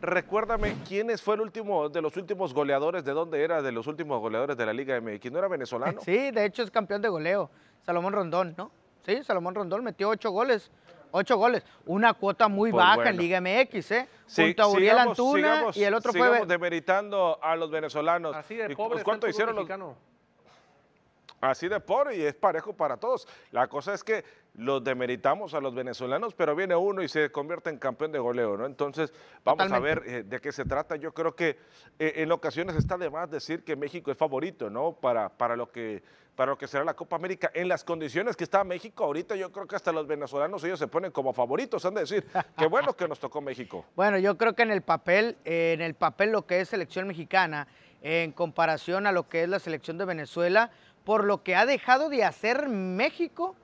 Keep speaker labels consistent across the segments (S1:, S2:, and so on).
S1: Recuérdame, ¿quiénes fue el último de los últimos goleadores? ¿De dónde era de los últimos goleadores de la Liga
S2: MX? ¿No era venezolano? Sí, de hecho es campeón de goleo, Salomón Rondón, ¿no? Sí, Salomón Rondón metió ocho goles, ocho goles, una cuota muy pues baja en Liga MX, ¿eh? Junto a Uriel Antuna y el otro fue...
S1: demeritando a los venezolanos. Así de ¿Cuánto hicieron los... Así de por y es parejo para todos. La cosa es que los demeritamos a los venezolanos, pero viene uno y se convierte en campeón de goleo, ¿no? Entonces, vamos a ver eh, de qué se trata. Yo creo que eh, en ocasiones está de más decir que México es favorito, ¿no? Para, para, lo que, para lo que será la Copa América. En las condiciones que está México ahorita, yo creo que hasta los venezolanos ellos se ponen como favoritos, han de decir, qué bueno que nos tocó México.
S2: Bueno, yo creo que en el papel, eh, en el papel lo que es selección mexicana, en comparación a lo que es la selección de Venezuela, por lo que ha dejado de hacer México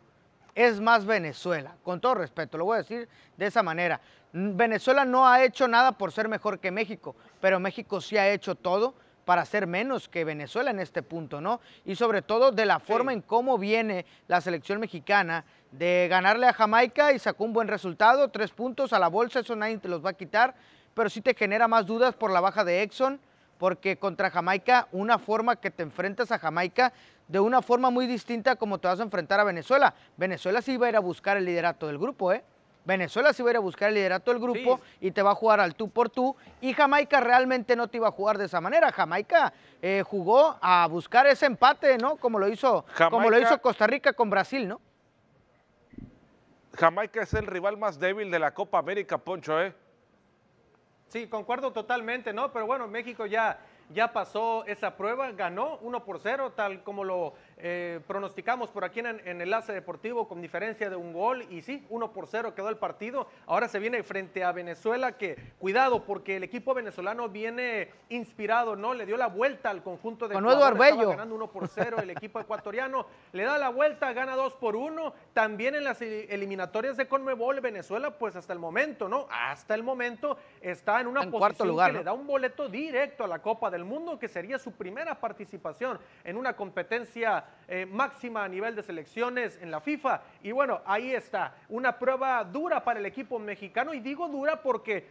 S2: es más Venezuela. Con todo respeto, lo voy a decir de esa manera. Venezuela no ha hecho nada por ser mejor que México, pero México sí ha hecho todo para ser menos que Venezuela en este punto, ¿no? Y sobre todo de la forma en cómo viene la selección mexicana de ganarle a Jamaica y sacó un buen resultado, tres puntos a la bolsa, eso nadie te los va a quitar, pero sí te genera más dudas por la baja de Exxon, porque contra Jamaica, una forma que te enfrentas a Jamaica de una forma muy distinta como te vas a enfrentar a Venezuela. Venezuela sí iba a ir a buscar el liderato del grupo, ¿eh? Venezuela sí iba a ir a buscar el liderato del grupo y te va a jugar al tú por tú. Y Jamaica realmente no te iba a jugar de esa manera. Jamaica eh, jugó a buscar ese empate, ¿no? Como lo hizo, como lo hizo Costa Rica con Brasil, ¿no?
S1: Jamaica es el rival más débil de la Copa América, Poncho, ¿eh? Sí,
S3: concuerdo totalmente, ¿no? Pero bueno, México ya, ya pasó esa prueba, ganó 1 por 0, tal como lo eh, pronosticamos por aquí en, en, Enlace Deportivo con diferencia de un gol y sí, uno por 0 quedó el partido. Ahora se viene frente a Venezuela que, cuidado, porque el equipo venezolano viene inspirado, ¿no? Le dio la vuelta al conjunto de Manuel Arbello. ganando 1 por 0 el equipo ecuatoriano. Le da la vuelta, gana 2 por 1. También en las e, eliminatorias de Conmebol, Venezuela, pues hasta el momento, ¿no? Hasta el momento está en una cuarto posición lugar, que le da un boleto directo a la Copa del Mundo, que sería su primera participación en una competencia eh, máxima a nivel de selecciones en la FIFA. Y bueno, ahí está, una prueba dura para el equipo mexicano y digo dura porque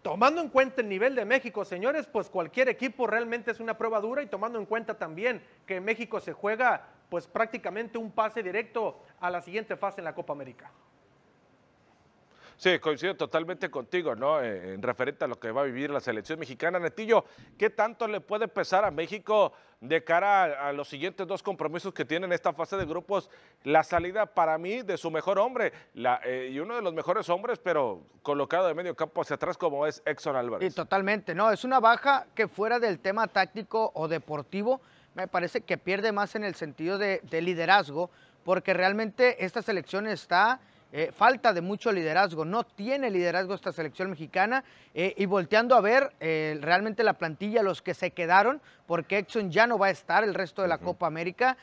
S3: tomando en cuenta el nivel de México, señores, pues cualquier equipo realmente es una prueba dura y tomando en cuenta también que México se juega pues prácticamente un pase directo a la siguiente fase en la Copa América.
S1: Sí, coincido totalmente contigo, ¿no? Eh, en referente a lo que va a vivir la selección mexicana. Netillo, ¿qué tanto le puede pesar a México de cara a, los siguientes dos compromisos que tiene en esta fase de grupos? La salida para mí de su mejor hombre eh, y uno de los mejores hombres, pero colocado de medio campo hacia atrás como es Exxon
S2: Álvarez. Y totalmente, ¿no? Es una baja que fuera del tema táctico o deportivo, me parece que pierde más en el sentido de, de liderazgo, porque realmente esta selección está eh, falta de mucho liderazgo, no tiene liderazgo esta selección mexicana eh, y volteando a ver eh, realmente la plantilla, los que se quedaron, porque Exxon ya no va a estar el resto de la Copa América.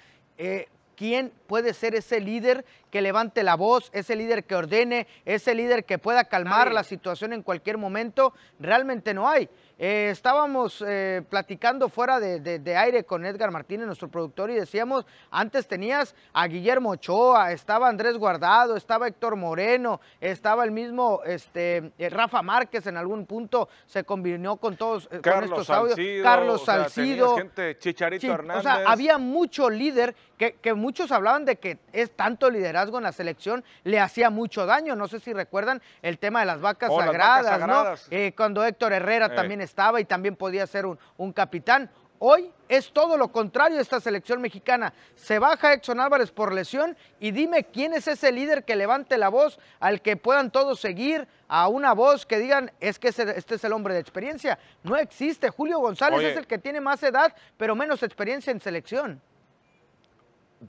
S2: ¿Quién puede ser ese líder que levante la voz, ese líder que ordene, ese líder que pueda calmar la situación en cualquier momento? Realmente no hay. Eh, estábamos eh, platicando fuera de, aire con Edgar Martínez, nuestro productor, y decíamos, antes tenías a Guillermo Ochoa, estaba Andrés Guardado, estaba Héctor Moreno, estaba el mismo este, eh, Rafa Márquez en algún punto, se combinó con todos estos audios. Carlos Salcido. Chicharito Hernández. O sea, había mucho líder que, muchos hablaban de que es tanto liderazgo en la selección le hacía mucho daño. No sé si recuerdan el tema de las vacas oh, sagradas, eh, cuando Héctor Herrera también estaba y también podía ser un, capitán. Hoy es todo lo contrario esta selección mexicana. Se baja Exxon Álvarez por lesión y dime quién es ese líder que levante la voz, al que puedan todos seguir, a una voz que digan, es que este es el hombre de experiencia. No existe. Julio González es el que tiene más edad, pero menos experiencia en selección.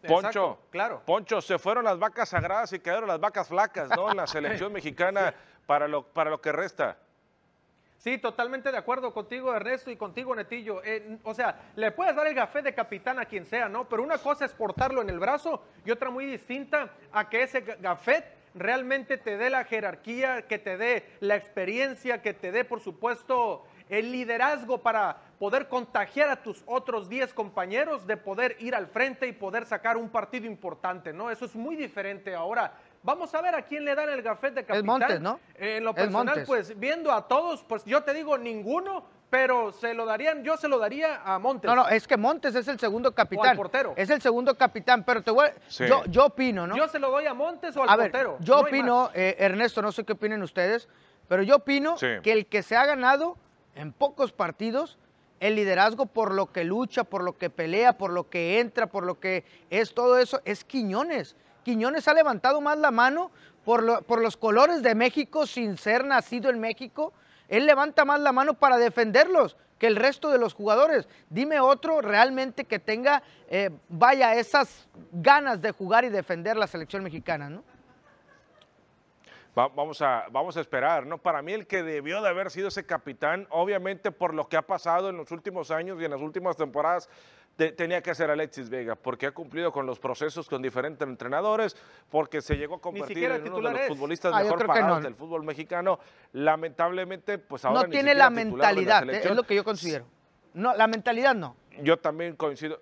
S2: Poncho,
S1: claro. Poncho, se fueron las vacas sagradas y quedaron las vacas flacas, ¿no? la selección mexicana para, lo, para lo que resta.
S3: Sí, totalmente de acuerdo contigo, Ernesto, y contigo, Netillo. Eh, o sea, le puedes dar el café de capitán a quien sea, ¿no? Pero una cosa es portarlo en el brazo y otra muy distinta a que ese gafet realmente te dé la jerarquía, que te dé la experiencia, que te dé, por supuesto, el liderazgo para poder contagiar a tus otros 10 compañeros de poder ir al frente y poder sacar un partido importante, ¿no? Eso es muy diferente ahora. Vamos a ver a quién le dan el gafete de capitán. El Montes, ¿no? en lo personal, pues viendo a todos, pues yo te digo ninguno, pero se lo darían, yo se lo daría a Montes. No, no, es
S2: que Montes es el segundo capitán. portero. Es el segundo capitán, pero te voy a... yo, opino, ¿no? Yo se lo doy a Montes o al portero. yo opino, eh, Ernesto, no sé qué opinen ustedes, pero yo opino que el que se ha ganado en pocos partidos el liderazgo por lo que lucha, por lo que pelea, por lo que entra, por lo que es todo eso, es Quiñones. Quiñones ha levantado más la mano por, los colores de México sin ser nacido en México. Él levanta más la mano para defenderlos que el resto de los jugadores. Dime otro realmente que tenga, eh, vaya, esas ganas de jugar y defender la selección mexicana, ¿no?
S1: vamos, a, vamos a esperar, ¿no? Para mí el que debió de haber sido ese capitán, obviamente por lo que ha pasado en los últimos años y en las últimas temporadas, tenía que ser Alexis Vega, porque ha cumplido con los procesos con diferentes entrenadores, porque se llegó a convertir en uno de los futbolistas ah, mejor pagados del fútbol mexicano. Lamentablemente, pues ahora no tiene la mentalidad, eh, es lo que yo considero.
S2: No, la mentalidad no.
S1: Yo también coincido.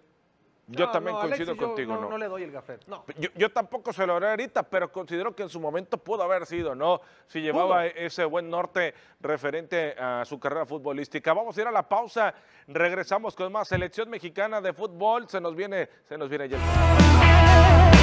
S1: Yo también coincido contigo, no, no,
S2: le doy el gafet. No.
S1: Yo, tampoco se lo haré ahorita, pero considero que en su momento pudo haber sido, ¿no? Si llevaba ese buen norte referente a su carrera futbolística. Vamos a ir a la pausa. Regresamos con más selección mexicana de fútbol. Se nos viene, se nos viene ya.